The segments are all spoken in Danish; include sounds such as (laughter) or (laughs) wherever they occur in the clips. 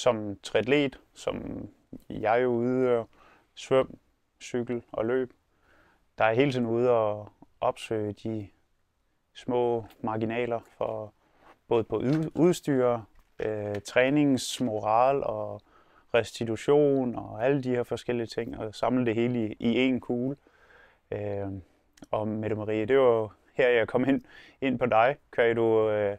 som triatlet, som jeg jo ude svøm, cykel og løb, der er hele tiden ude og opsøge de små marginaler for både på udstyr, øh, træningsmoral og restitution og alle de her forskellige ting, og samle det hele i, i én kugle. Øh, og Mette Marie, det var her, jeg kom ind, ind på dig. Kan du øh,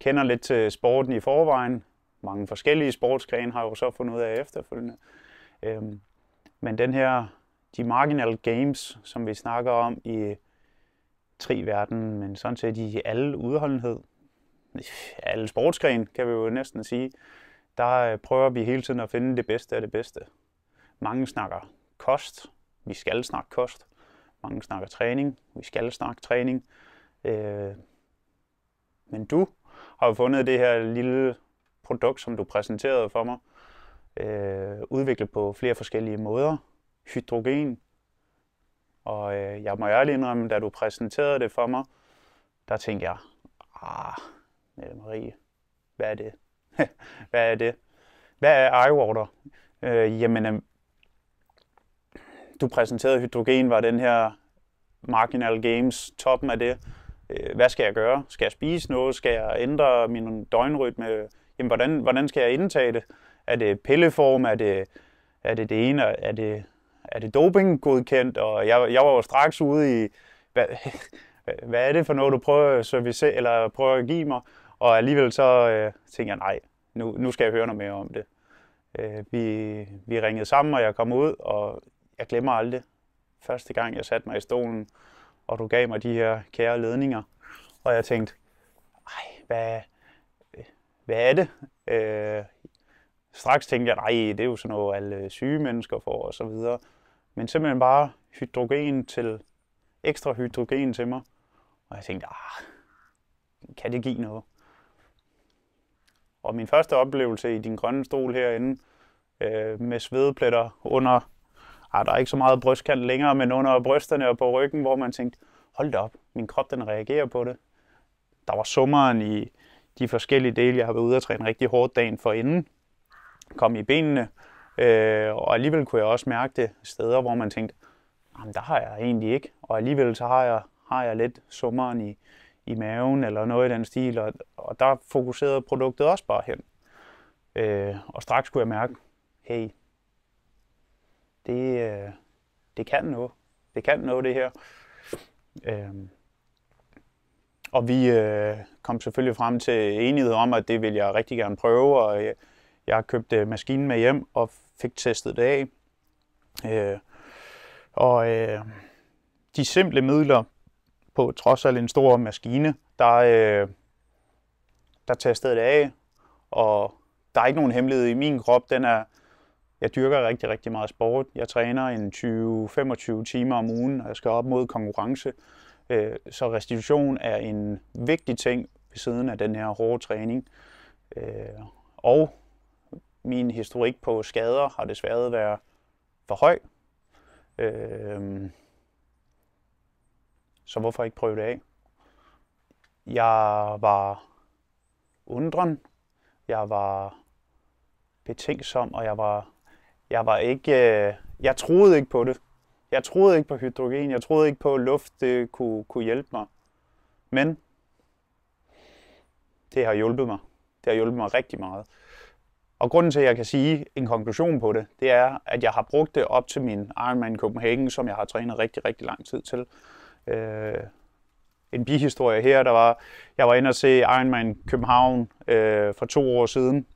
kender lidt til sporten i forvejen, mange forskellige sportsgrene har jo så fundet ud af efterfølgende. Øhm, men den her, de marginal games, som vi snakker om i tri-verden, men sådan set i alle udholdenhed, alle sportsgrene kan vi jo næsten sige, der øh, prøver vi hele tiden at finde det bedste af det bedste. Mange snakker kost, vi skal snakke kost. Mange snakker træning, vi skal snakke træning. Øh, men du har jo fundet det her lille produkt, som du præsenterede for mig, øh, udviklet på flere forskellige måder. Hydrogen. Og øh, jeg må ærligt indrømme, da du præsenterede det for mig, der tænkte jeg, ah, Mette Marie, hvad er det? (laughs) hvad er det? Hvad er iWater? Øh, jamen, øh, du præsenterede hydrogen, var den her marginal games, toppen af det. Øh, hvad skal jeg gøre? Skal jeg spise noget? Skal jeg ændre min døgnrytme? jamen, hvordan, hvordan skal jeg indtage det? Er det pilleform? Er det, er det det ene? Er det, er det doping godkendt? Og jeg, jeg var jo straks ude i, (laughs) hvad, hvad er det for noget, du prøver at service, eller prøver at give mig? Og alligevel så øh, tænkte jeg, nej, nu, nu skal jeg høre noget mere om det. Øh, vi, vi ringede sammen, og jeg kom ud, og jeg glemmer aldrig første gang, jeg satte mig i stolen, og du gav mig de her kære ledninger. Og jeg tænkte, ej, hvad, hvad er det? Øh, straks tænkte jeg, nej, det er jo sådan noget, alle syge mennesker får og så videre. Men simpelthen bare hydrogen til, ekstra hydrogen til mig. Og jeg tænkte, ah, kan det give noget? Og min første oplevelse i din grønne stol herinde, øh, med svedepletter under, ah, der er ikke så meget brystkant længere, men under brysterne og på ryggen, hvor man tænkte, hold da op, min krop den reagerer på det. Der var sommeren i de forskellige dele. Jeg har været ude og træne rigtig hårdt dagen for inden, kom i benene, øh, og alligevel kunne jeg også mærke det steder, hvor man tænkte, jamen der har jeg egentlig ikke, og alligevel så har jeg, har jeg lidt summeren i, i maven eller noget i den stil, og, og der fokuserede produktet også bare hen. Øh, og straks kunne jeg mærke, hey, det, øh, det kan noget. Det kan noget, det her. Øh, og vi øh, kom selvfølgelig frem til enighed om, at det ville jeg rigtig gerne prøve, og jeg, jeg købte øh, maskinen med hjem og fik testet det af. Øh, og øh, de simple midler på trods af en stor maskine, der, øh, der testede det af, og der er ikke nogen hemmelighed i min krop. Den er, jeg dyrker rigtig, rigtig meget sport. Jeg træner en 20-25 timer om ugen, og jeg skal op mod konkurrence. Øh, så restitution er en vigtig ting ved siden af den her hårde træning. Øh, og min historik på skader har desværre været for høj. Øh, så hvorfor ikke prøve det af? Jeg var undren, jeg var betænksom, og jeg var, jeg var ikke, øh, jeg troede ikke på det. Jeg troede ikke på hydrogen, jeg troede ikke på, at luft det kunne, kunne hjælpe mig. Men det har hjulpet mig. Det har hjulpet mig rigtig meget. Og grunden til, at jeg kan sige en konklusion på det, det er, at jeg har brugt det op til min Ironman Copenhagen, som jeg har trænet rigtig, rigtig lang tid til. Øh, en bihistorie her, der var, jeg var inde og se Ironman København øh, for to år siden,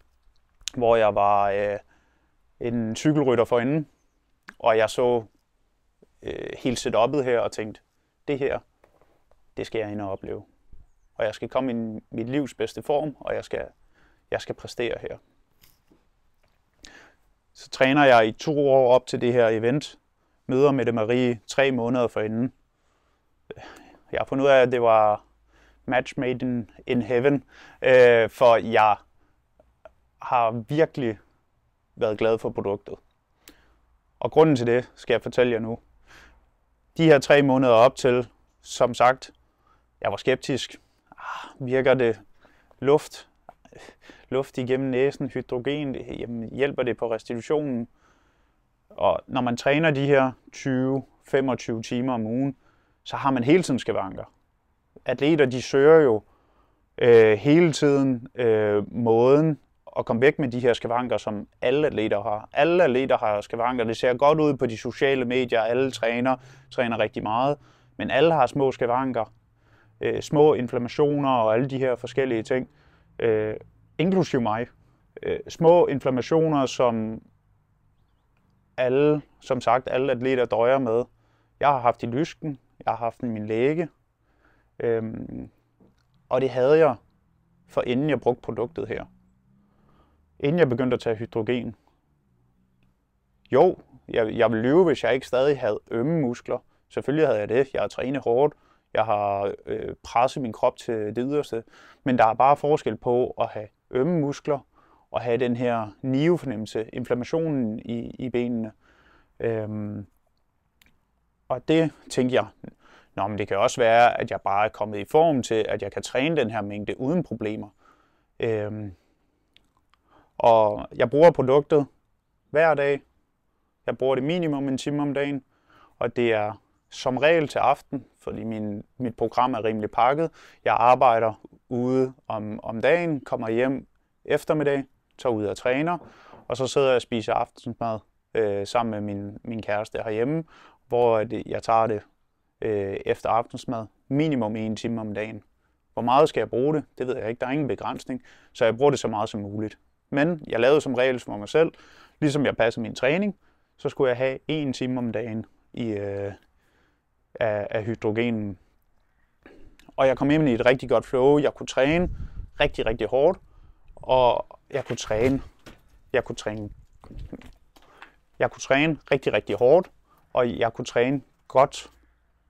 hvor jeg var øh, en cykelrytter forinde, og jeg så øh, hele setup'et her og tænkt, det her, det skal jeg ind og opleve. Og jeg skal komme i mit livs bedste form, og jeg skal, jeg skal præstere her. Så træner jeg i to år op til det her event, møder Mette Marie tre måneder forinden. Jeg har fundet ud af, at det var match made in, in heaven, øh, for jeg har virkelig været glad for produktet. Og grunden til det skal jeg fortælle jer nu de her tre måneder op til, som sagt, jeg var skeptisk. Ah, virker det luft? Luft igennem næsen, hydrogen, jamen, hjælper det på restitutionen? Og når man træner de her 20-25 timer om ugen, så har man hele tiden skavanker. Atleter, de søger jo øh, hele tiden øh, måden at komme væk med de her skavanker, som alle atleter har. Alle atleter har skavanker. Det ser godt ud på de sociale medier. Alle træner, træner rigtig meget. Men alle har små skavanker, øh, små inflammationer og alle de her forskellige ting. Øh, inklusiv mig. Øh, små inflammationer, som alle, som sagt, alle atleter døjer med. Jeg har haft i lysken, jeg har haft i min læge, Øh, og det havde jeg, for inden jeg brugte produktet her inden jeg begyndte at tage hydrogen? Jo, jeg, jeg ville lyve, hvis jeg ikke stadig havde ømme muskler. Selvfølgelig havde jeg det. Jeg har trænet hårdt. Jeg har øh, presset min krop til det yderste. Men der er bare forskel på at have ømme muskler og have den her nivefornemmelse, inflammationen i, i benene. Øhm, og det tænkte jeg, Nå, men det kan også være, at jeg bare er kommet i form til, at jeg kan træne den her mængde uden problemer. Øhm, og jeg bruger produktet hver dag. Jeg bruger det minimum en time om dagen, og det er som regel til aften, fordi min, mit program er rimelig pakket. Jeg arbejder ude om, om dagen, kommer hjem eftermiddag, tager ud og træner, og så sidder jeg og spiser aftensmad øh, sammen med min, min kæreste herhjemme, hvor det, jeg tager det øh, efter aftensmad minimum en time om dagen. Hvor meget skal jeg bruge det? Det ved jeg ikke. Der er ingen begrænsning, så jeg bruger det så meget som muligt. Men jeg lavede som regel for mig selv, ligesom jeg passede min træning, så skulle jeg have en time om dagen i, øh, af, af hydrogenen. Og jeg kom ind i et rigtig godt flow. Jeg kunne træne rigtig, rigtig hårdt, og jeg kunne træne. Jeg kunne træne. Jeg kunne træne rigtig, rigtig hårdt, og jeg kunne træne godt.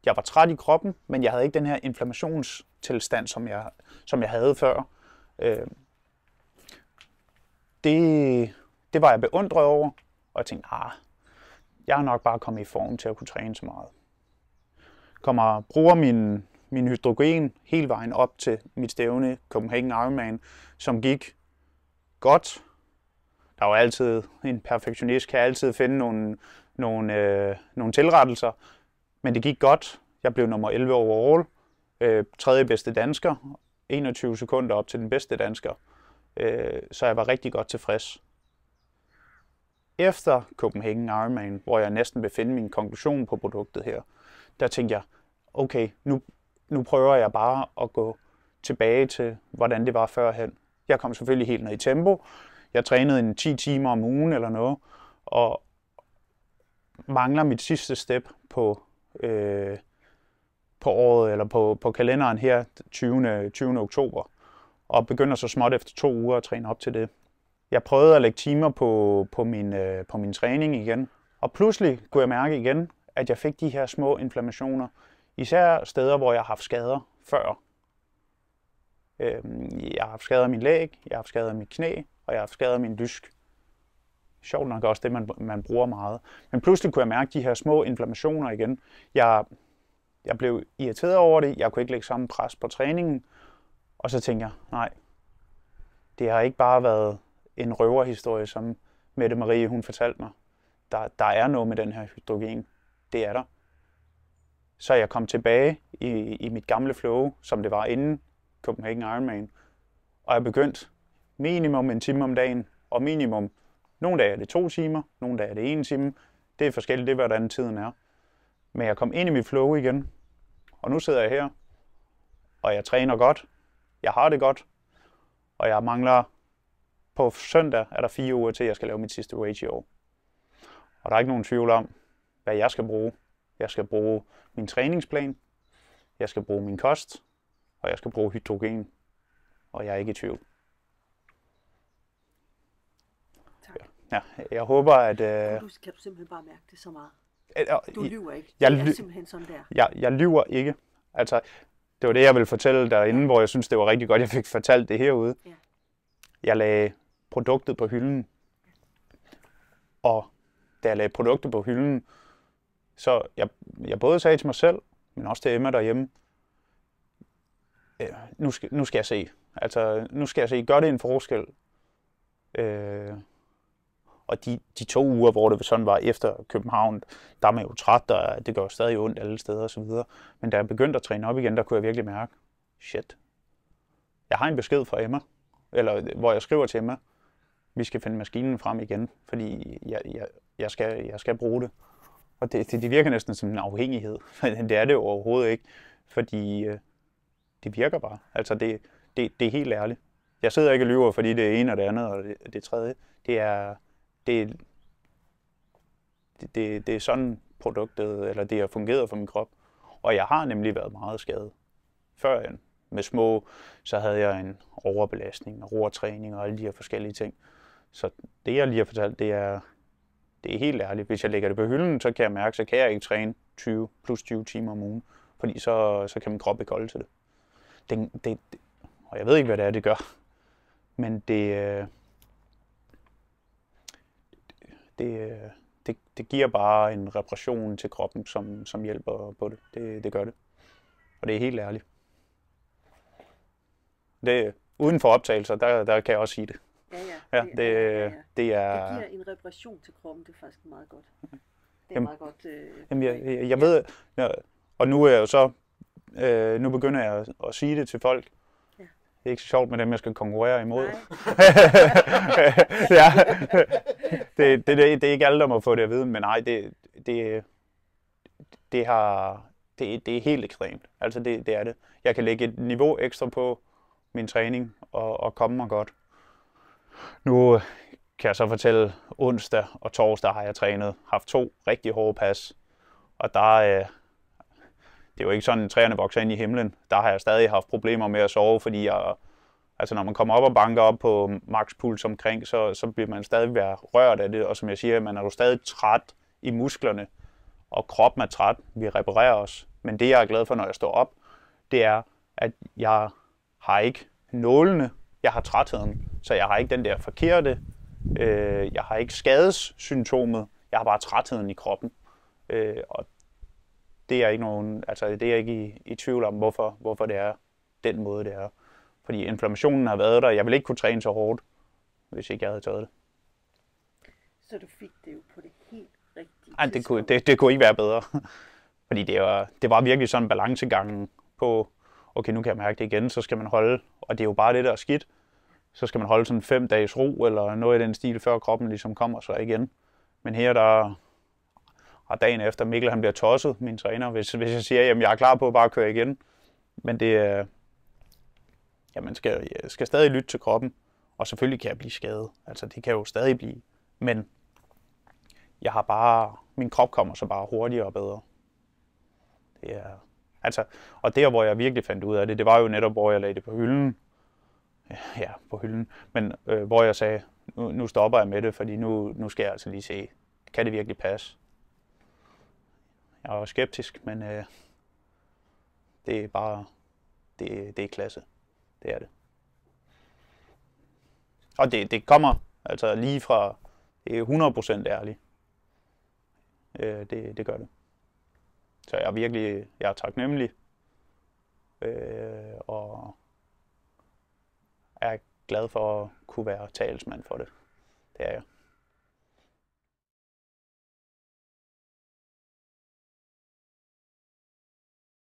Jeg var træt i kroppen, men jeg havde ikke den her inflammationstilstand, som jeg, som jeg havde før. Øh, det, det var jeg beundret over, og jeg tænkte, ah, jeg er nok bare kommet i form til at kunne træne så meget. Kommer og bruger min, min hydrogen hele vejen op til mit stævne Copenhagen Ironman, som gik godt. Der var altid en perfektionist, kan altid finde nogle, nogle, øh, nogle tilrettelser, men det gik godt. Jeg blev nummer 11 overall, øh, tredje bedste dansker, 21 sekunder op til den bedste dansker. Øh, så jeg var rigtig godt tilfreds. Efter Copenhagen Ironman, hvor jeg næsten vil finde min konklusion på produktet her, der tænkte jeg, okay, nu, nu prøver jeg bare at gå tilbage til, hvordan det var førhen. Jeg kom selvfølgelig helt ned i tempo. Jeg trænede en 10 timer om ugen eller noget, og mangler mit sidste step på, øh, på året eller på, på kalenderen her 20. 20. oktober og begynder så småt efter to uger at træne op til det. Jeg prøvede at lægge timer på, på, min, øh, på min træning igen, og pludselig kunne jeg mærke igen, at jeg fik de her små inflammationer, især steder, hvor jeg har haft skader før. Øhm, jeg har haft skader af min læg, jeg har haft skader af mit knæ, og jeg har haft skader af min lysk. Sjovt nok også det, man, man bruger meget. Men pludselig kunne jeg mærke de her små inflammationer igen. Jeg, jeg blev irriteret over det, jeg kunne ikke lægge samme pres på træningen, og så tænkte jeg, nej, det har ikke bare været en røverhistorie, som Mette Marie hun fortalte mig. Der, der er noget med den her hydrogen. Det er der. Så jeg kom tilbage i, i mit gamle flow, som det var inden Copenhagen Ironman. Og jeg begyndte minimum en time om dagen, og minimum nogle dage er det to timer, nogle dage er det en time. Det er forskelligt, det er hvordan tiden er. Men jeg kom ind i mit flow igen, og nu sidder jeg her, og jeg træner godt, jeg har det godt, og jeg mangler på søndag er der fire uger til, at jeg skal lave mit sidste wage i år. Og der er ikke nogen tvivl om, hvad jeg skal bruge. Jeg skal bruge min træningsplan, jeg skal bruge min kost, og jeg skal bruge hydrogen. Og jeg er ikke i tvivl. Tak. Ja, jeg håber, at... Øh... Du, kan simpelthen bare mærke det så meget? Du lyver ikke. Jeg, det er simpelthen sådan der. Jeg, jeg lyver ikke. Altså, det var det, jeg ville fortælle derinde, hvor jeg synes, det var rigtig godt, jeg fik fortalt det herude. Ja. Jeg lagde produktet på hylden. Og da jeg lagde produktet på hylden, så jeg, jeg både sagde til mig selv, men også til Emma derhjemme, øh, nu, skal, nu skal jeg se. Altså, nu skal jeg se, gør det en forskel? Øh, og de, de to uger, hvor det sådan var efter København, der er man jo træt, og det gør jo stadig ondt alle steder osv. Men da jeg begyndte at træne op igen, der kunne jeg virkelig mærke, shit, jeg har en besked fra Emma, eller hvor jeg skriver til Emma, vi skal finde maskinen frem igen, fordi jeg, jeg, jeg, skal, jeg skal bruge det. Og det, det, det virker næsten som en afhængighed, (laughs) men det er det overhovedet ikke, fordi øh, det virker bare. Altså det, det, det er helt ærligt. Jeg sidder ikke og lyver, fordi det er en og det andet og det, det tredje. Det er, det, det, det, det er sådan produktet, eller det har fungeret for min krop. Og jeg har nemlig været meget skadet før med små, så havde jeg en overbelastning og roertræning og alle de her forskellige ting. Så det, jeg lige har fortalt, det er, det er helt ærligt. Hvis jeg lægger det på hylden, så kan jeg mærke, så kan jeg ikke træne 20, plus 20 timer om ugen, fordi så, så kan min krop ikke holde til det. det, det, det og jeg ved ikke, hvad det er, det gør. Men det, øh, det, det, det giver bare en repression til kroppen, som, som hjælper på det. det. Det gør det. Og det er helt ærligt. Det, uden for optagelser, der, der kan jeg også sige det. Ja, ja. ja, det, det, ja, ja. det er... Det giver en repression til kroppen, det er faktisk meget godt. Det er jamen, meget godt. Øh, jamen, jeg, jeg, jeg ja. ved, ja, og nu er jeg jo så, øh, nu begynder jeg at, at sige det til folk, det er ikke så sjovt med dem, jeg skal konkurrere imod. (laughs) ja. det, det, det, det er ikke alle, der må få det at vide, men nej, det, det, det, har, det, det er helt ekstremt. Altså, det, det er det. Jeg kan lægge et niveau ekstra på min træning og, og komme mig godt. Nu kan jeg så fortælle, onsdag og torsdag har jeg trænet, haft to rigtig hårde pas, og der, øh, det er jo ikke sådan, at træerne vokser ind i himlen. Der har jeg stadig haft problemer med at sove, fordi jeg, altså når man kommer op og banker op på makspuls omkring, så, så bliver man stadig være rørt af det. Og som jeg siger, man er jo stadig træt i musklerne, og kroppen er træt. Vi reparerer os. Men det, jeg er glad for, når jeg står op, det er, at jeg har ikke nålene, jeg har trætheden. Så jeg har ikke den der forkerte, øh, jeg har ikke skadessymptomet, jeg har bare trætheden i kroppen. Øh, og det er ikke nogen, altså det er ikke i, i tvivl om, hvorfor, hvorfor det er den måde, det er. Fordi inflammationen har været der, jeg ville ikke kunne træne så hårdt, hvis ikke jeg havde taget det. Så du fik det jo på det helt rigtige Ej, det kunne, det, det kunne ikke være bedre. (laughs) Fordi det var, det var virkelig sådan en balancegang på, okay, nu kan jeg mærke det igen, så skal man holde, og det er jo bare det, der er skidt, så skal man holde sådan fem dages ro, eller noget i den stil, før kroppen ligesom kommer sig igen. Men her, der, og dagen efter, Mikkel han bliver tosset, min træner, hvis, hvis jeg siger, at jeg er klar på at bare køre igen. Men det, er, øh, ja, man skal, jeg øh, skal stadig lytte til kroppen, og selvfølgelig kan jeg blive skadet. Altså, det kan jo stadig blive. Men jeg har bare, min krop kommer så bare hurtigere og bedre. Det er, altså, og der, hvor jeg virkelig fandt ud af det, det var jo netop, hvor jeg lagde det på hylden. Ja, på hylden. Men øh, hvor jeg sagde, nu, nu stopper jeg med det, fordi nu, nu skal jeg altså lige se, kan det virkelig passe? Jeg var skeptisk, men øh, det er bare, det, det er klasse. Det er det. Og det, det kommer altså lige fra, det er 100% ærlig. Øh, det, det gør det. Så jeg er virkelig, jeg er taknemmelig. Øh, og er glad for at kunne være talsmand for det. Det er jeg.